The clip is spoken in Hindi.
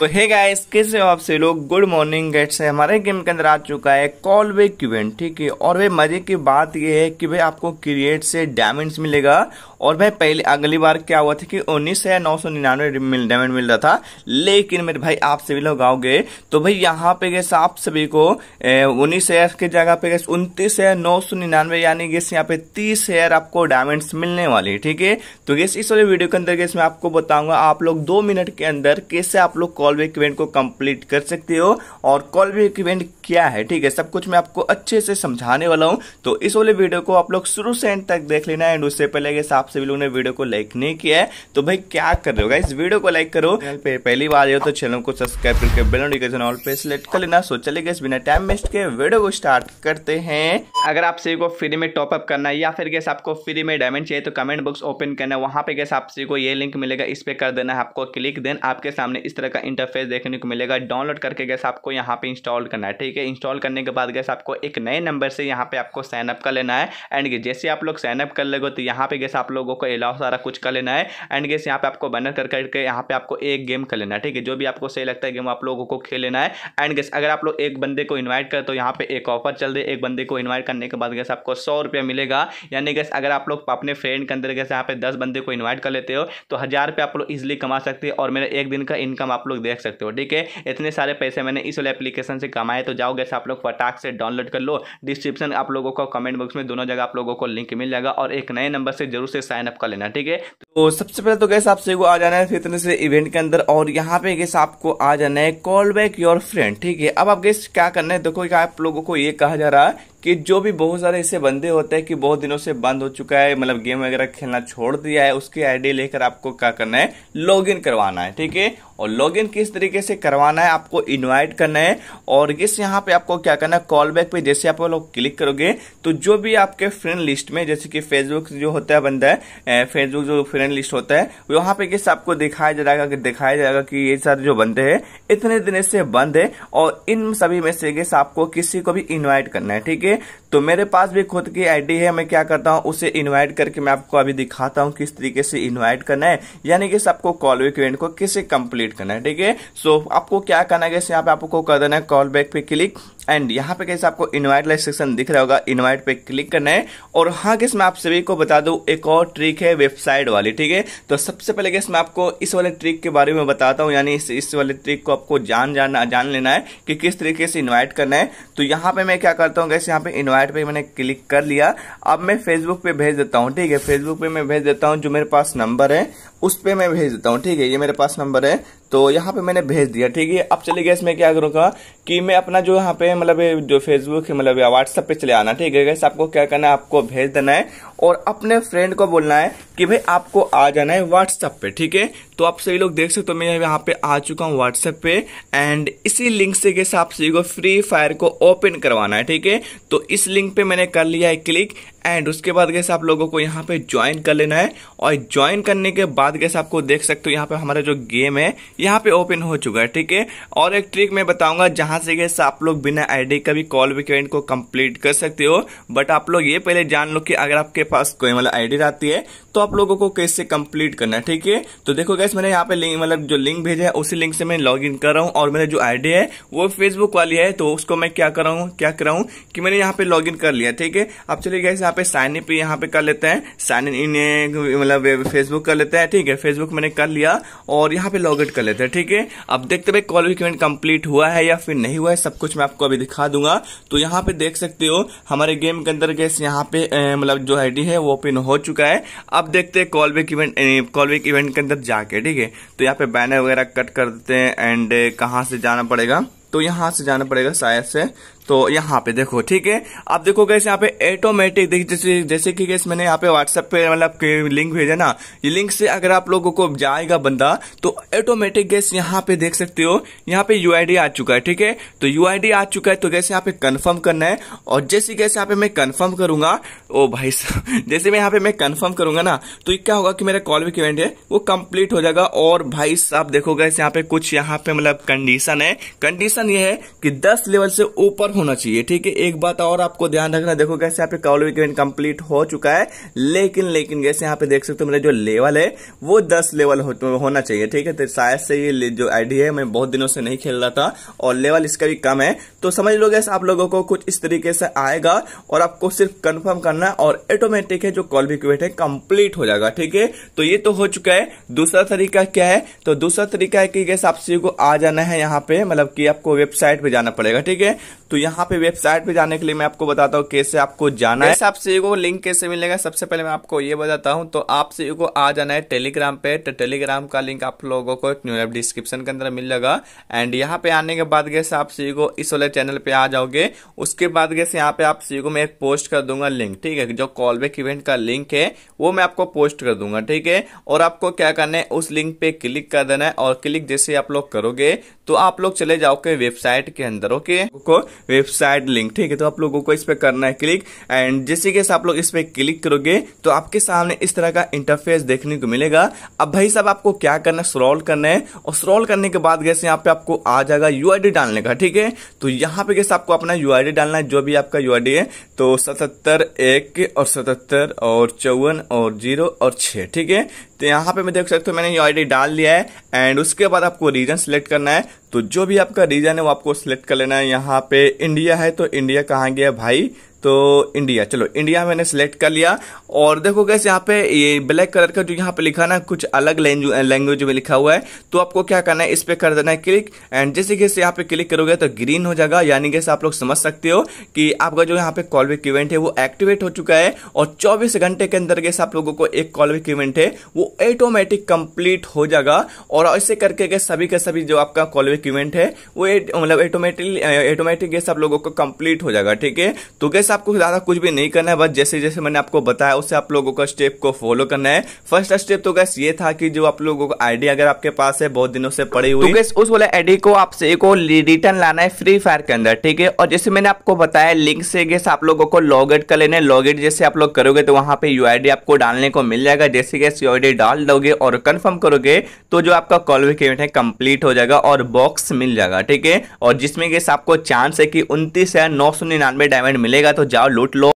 तो हे गाइस कैसे हो आप से लोग गुड मॉर्निंग गेट से हमारे गेम के अंदर आ चुका है कॉल वे क्यूवेंट ठीक है और वे मजे की बात यह है कि भाई आपको क्रिएट से डायमंड्स मिलेगा और भाई पहले अगली बार क्या हुआ था कि उन्नीस या नौ सौ निन्यानवे मिल डायमंड मिल रहा था लेकिन मेरे भाई आप सभी लोग आओगे तो भाई यहाँ पे गैस आप सभी को उन्नीस हेयर की जगह पे गैस उन्तीस हेयर नौ सौ निन्यानवे यानी गैस यहाँ पे तीस हेयर आपको डायमंड्स मिलने वाले ठीक है तो गैस इस वाले वीडियो के अंदर गैस मैं आपको बताऊंगा आप लोग दो मिनट के अंदर कैसे आप लोग कॉल बैक इवेंट को कम्प्लीट कर सकते हो और कॉल बैक इवेंट क्या है ठीक है सब कुछ मैं आपको अच्छे से समझाने वाला हूँ तो इस वाले वीडियो को आप लोग शुरू से एंड तक देख लेना एंड उससे पहले गैस आप आप सभी लोगों ने वीडियो को लाइक नहीं किया है तो भाई क्या कर रहे होगा इस वीडियो को लाइक करो पे पहली बार हो तो चैनल को सब्सक्राइब करके बेल नोटिफिकेशन ऑल पे सिलेक्ट कर लेना सो चले गए बिना टाइम वेस्ट के वीडियो को स्टार्ट करते हैं अगर आप सभी को फ्री में टॉपअप करना है या फिर गैस आपको फ्री में डायमंड चाहिए तो कमेंट बॉक्स ओपन करना है वहाँ पे गैस आप सभी को ये लिंक मिलेगा इस पर कर देना है आपको क्लिक देन आपके सामने इस तरह का इंटरफेस देखने को मिलेगा डाउनलोड करके गैस आपको यहाँ पे इंस्टॉल करना है ठीक है इंस्टॉल करने के बाद गैस आपको एक नए नंबर से यहाँ पे आपको साइनअप कर लेना है एंड जैसे आप लोग साइनअप कर लेगो तो यहाँ पे गैस आप लोगों को अलाउ सारा कुछ कर लेना है एंड गेस यहाँ पे आपको बैनर कर करके यहाँ पे आपको एक गेम कर लेना है ठीक है जो भी आपको सही लगता है गेम आप लोगों को खेल लेना है एंड गेस अगर आप लोग एक बंदे को इन्वाइट कर तो यहाँ पे एक ऑफर चल रही है एक बंदे को इन्वाइट करने के बाद गैस आपको सौ रुपया मिलेगा यानी गैस अगर आप लोग अपने फ्रेंड के अंदर गैस यहाँ पे दस बंदे को इन्वाइट कर लेते हो तो हज़ार आप लोग ईजिली कमा सकते हो और मेरे एक दिन का इनकम आप लोग देख सकते हो ठीक है इतने सारे पैसे मैंने इस वाले एप्लीकेशन से कमाए तो जाओ गैस आप लोग फटाक से डाउनलोड कर लो डिस्क्रिप्शन आप लोगों को कमेंट बॉक्स में दोनों जगह आप लोगों को लिंक मिल जाएगा और एक नए नंबर से जरूर से साइनअप अप कर लेना ठीक है तो सबसे पहले तो गैस आपसे आ जाना है फिर से इवेंट के अंदर और यहाँ पे गैस आपको आ जाना है कॉल बैक योर फ्रेंड ठीक है अब आप गैस क्या करना है देखो आप लोगों को ये कहा जा रहा है कि जो भी बहुत सारे ऐसे बंदे होते हैं कि बहुत दिनों से बंद हो चुका है मतलब गेम वगैरह खेलना छोड़ दिया है उसकी आईडी लेकर आपको क्या करना है लॉगिन करवाना है ठीक है और लॉगिन किस तरीके से करवाना है आपको इनवाइट करना है और इस यहाँ पे आपको क्या करना है कॉल बैक पे जैसे आप लोग क्लिक करोगे तो जो भी आपके फ्रेंड लिस्ट में जैसे कि फेसबुक जो होता है बंदा है फेसबुक जो फ्रेंड फ्रेंड लिस्ट होता है वहां पे किस आपको दिखाया जाएगा कि दिखाया जाएगा कि ये सर जो बंदे हैं इतने दिन से बंद है और इन सभी में से किस आपको किसी को भी इन्वाइट करना है ठीक है तो मेरे पास भी खुद की आईडी है मैं क्या करता हूँ उसे इनवाइट करके मैं आपको अभी दिखाता हूँ किस तरीके से इनवाइट करना है यानी कि सबको कॉल बैक इवेंट को किसे कंप्लीट करना है ठीक है सो आपको क्या करना है यहाँ पे आपको कर देना है कॉल बैक पे क्लिक एंड यहाँ पे कैसे आपको इनवाइट लाइक सेक्शन दिख रहा होगा इनवाइट पे क्लिक करना है और हाँ किस मैं आप सभी को बता दू एक और ट्रिक है वेबसाइट वाली ठीक है तो सबसे पहले कैसे मैं आपको इस वाले ट्रिक के बारे में बताता हूँ यानी इस इस वाले ट्रिक को आपको जान जाना जान लेना है कि किस तरीके से इन्वाइट करना है तो यहाँ पे मैं क्या करता हूँ कैसे यहाँ पे इन्वाइट ऐड पे मैंने क्लिक कर लिया अब मैं फेसबुक पे भेज देता हूँ ठीक है फेसबुक पे मैं भेज देता हूँ जो मेरे पास नंबर है उस पे मैं भेज देता हूँ ठीक है ये मेरे पास नंबर है तो यहाँ पे मैंने भेज दिया ठीक है अब चले गए इसमें क्या करूँगा कि मैं अपना जो यहाँ पे मतलब जो फेसबुक है मतलब व्हाट्सअप पे चले आना ठीक है गैस आपको क्या करना है आपको भेज देना है और अपने फ्रेंड को बोलना है कि भाई आपको आ जाना है व्हाट्सअप पे ठीक है तो आप सभी लोग देख सकते हो मैं यहाँ पे आ चुका हूँ व्हाट्सएप पे एंड इसी लिंक से गैस आप सभी को फ्री फायर को ओपन करवाना है ठीक है तो इस लिंक पे मैंने कर लिया है क्लिक एंड उसके बाद गैस आप लोगों को यहाँ पे ज्वाइन कर लेना है और ज्वाइन करने के बाद गैस आपको देख सकते हो यहाँ पे हमारा जो गेम है यहाँ पे ओपन हो चुका है ठीक है और एक ट्रिक मैं बताऊंगा जहां से गैस आप लोग बिना आईडी का भी कॉल वीकेंड को कंप्लीट कर सकते हो बट आप लोग ये पहले जान लो कि अगर आपके पास कोई मतलब आईडी रहती है तो आप लोगों को कैसे कंप्लीट करना है ठीक है तो देखो गैस मैंने यहाँ पे लिंक मतलब जो लिंक भेजा है उसी लिंक से मैं लॉग इन कर रहा हूँ और मेरा जो आईडी है वो फेसबुक वाली है तो उसको मैं क्या कर रहा हूँ क्या कर रहा हूँ कि मैंने यहाँ पे लॉग इन कर लिया ठीक है अब चलिए गैस आप पे साइन इन यहाँ पे कर लेते हैं साइन इन मतलब फेसबुक कर लेते हैं ठीक है फेसबुक मैंने कर लिया और यहाँ पे लॉग इन कर लेते हैं ठीक है अब देखते भाई क्वालिफिकेशन कंप्लीट हुआ है या फिर नहीं हुआ है सब कुछ मैं आपको अभी दिखा दूंगा तो यहाँ पे देख सकते हो हमारे गेम के अंदर गैस यहाँ पे मतलब जो आईडी है वो ओपन हो चुका है अब देखते हैं कॉलबैक इवेंट कॉलबैक इवेंट के अंदर जाके ठीक है तो यहाँ पे बैनर वगैरह कट कर देते हैं एंड कहाँ से जाना पड़ेगा तो यहाँ से जाना पड़ेगा शायद से तो यहाँ पे देखो ठीक है आप देखो गैस यहाँ पे ऑटोमेटिक जैसे जैसे कि गैस मैंने यहाँ पे व्हाट्सएप पे मतलब लिंक भेजा ना ये लिंक से अगर आप लोगों को जाएगा बंदा तो ऑटोमेटिक गैस यहाँ पे देख सकते हो यहाँ पे यू आ चुका है ठीक है तो यू आ चुका है तो गैस यहाँ पे कन्फर्म करना है और जैसे गैस यहाँ पे मैं कन्फर्म करूंगा ओ भाई जैसे मैं यहाँ पे मैं कन्फर्म करूंगा ना तो क्या होगा कि मेरा कॉल भी इवेंट है वो कंप्लीट हो जाएगा और भाई साहब देखो गैस यहाँ पे कुछ यहाँ पे मतलब कंडीशन है कंडीशन ये है कि दस लेवल से ऊपर होना चाहिए ठीक है एक बात और आपको ध्यान रखना देखो कैसे यहाँ पे कॉल इवेंट कंप्लीट हो चुका है लेकिन लेकिन कैसे यहाँ पे देख सकते हो मेरा जो लेवल है वो दस लेवल हो, होना चाहिए ठीक है तो शायद से ये जो आईडी है मैं बहुत दिनों से नहीं खेल रहा था और लेवल इसका भी कम है तो समझ लो गैस आप लोगों को कुछ इस तरीके से आएगा और आपको सिर्फ कन्फर्म करना और ऑटोमेटिक है जो कॉल इवेंट है कम्प्लीट हो जाएगा ठीक है तो ये तो हो चुका है दूसरा तरीका क्या है तो दूसरा तरीका है कि गैस आप सभी को आ जाना है यहाँ पे मतलब कि आपको वेबसाइट पे जाना पड़ेगा ठीक है तो यहाँ पे वेबसाइट पे जाने के लिए मैं आपको बताता हूँ कैसे आपको जाना है आपसे को लिंक कैसे मिलेगा सबसे पहले मैं आपको ये बताता हूँ तो आपसे को आ जाना है टेलीग्राम पे तो टेलीग्राम का लिंक आप लोगों को डिस्क्रिप्शन के अंदर मिल जाएगा एंड यहाँ पे आने के बाद कैसे आप सी को इस वाले चैनल पे आ जाओगे उसके बाद कैसे यहाँ पे आप सी को मैं एक पोस्ट कर दूंगा लिंक ठीक है जो कॉल बैक इवेंट का लिंक है वो मैं आपको पोस्ट कर दूंगा ठीक है और आपको क्या करना है उस लिंक पे क्लिक कर देना है और क्लिक जैसे आप लोग करोगे तो आप लोग चले जाओगे वेबसाइट के अंदर ओके वेबसाइट लिंक ठीक है तो आप लोगों को इस पर करना है क्लिक एंड जैसे कैसे आप लोग इस पर क्लिक करोगे तो आपके सामने इस तरह का इंटरफेस देखने को मिलेगा अब भाई साहब आपको क्या करना है स्क्रॉल करना है और स्क्रॉल करने के बाद कैसे यहाँ पे आपको आ जाएगा यू डालने का ठीक है तो यहाँ पे कैसे आपको अपना यू डालना है जो भी आपका यू है तो सतहत्तर एक और सतहत्तर और चौवन और जीरो और छ ठीक है तो यहाँ पे मैं देख सकते हो मैंने ये ऑलरेडी डाल दिया है एंड उसके बाद आपको रीजन सिलेक्ट करना है तो जो भी आपका रीजन है वो आपको सिलेक्ट कर लेना है यहाँ पे इंडिया है तो इंडिया कहाँ गया भाई तो इंडिया चलो इंडिया मैंने सेलेक्ट कर लिया और देखो गैस यहाँ पे ये ब्लैक कलर का जो यहाँ पे लिखा ना कुछ अलग लैंग्वेज में लिखा हुआ है तो आपको क्या करना है इस पर कर देना है क्लिक एंड जैसे गैस यहाँ पे क्लिक करोगे तो ग्रीन हो जाएगा यानी गैस आप लोग समझ सकते हो कि आपका जो यहाँ पे कॉलबैक इवेंट है वो एक्टिवेट हो चुका है और चौबीस घंटे के अंदर गैस आप लोगों को एक कॉलबैक इवेंट है वो ऑटोमेटिक कंप्लीट हो जाएगा और ऐसे करके गए सभी का सभी जो आपका कॉलबैक इवेंट है वो मतलब ऑटोमेटिक गैस आप लोगों को कंप्लीट हो जाएगा ठीक है तो गैस आपको ज़्यादा कुछ भी नहीं करना है बस जैसे जैसे मैंने आपको बताया उससे आप लोगों का स्टेप को फॉलो करना है फर्स्ट स्टेप तो गैस ये था कि जो आप लोगों का आईडी अगर आपके पास है बहुत दिनों से पड़ी हुई तो गैस उस वाले आईडी को आपसे एक रिटर्न लाना है फ्री फायर के अंदर ठीक है और जैसे मैंने आपको बताया लिंक से गैस आप लोगों को लॉग आउट कर लेना है लॉग आउट जैसे आप लोग करोगे तो वहां पर यू आपको डालने को मिल जाएगा जैसे गैस यूआईडी डाल दोगे और कन्फर्म करोगे तो जो आपका कॉल क्वालिफिकेशन है कंप्लीट हो जाएगा और बॉक्स मिल जाएगा ठीक है और जिसमें गैस आपको चांस है कि उनतीस डायमंड मिलेगा तो जाओ लूट लो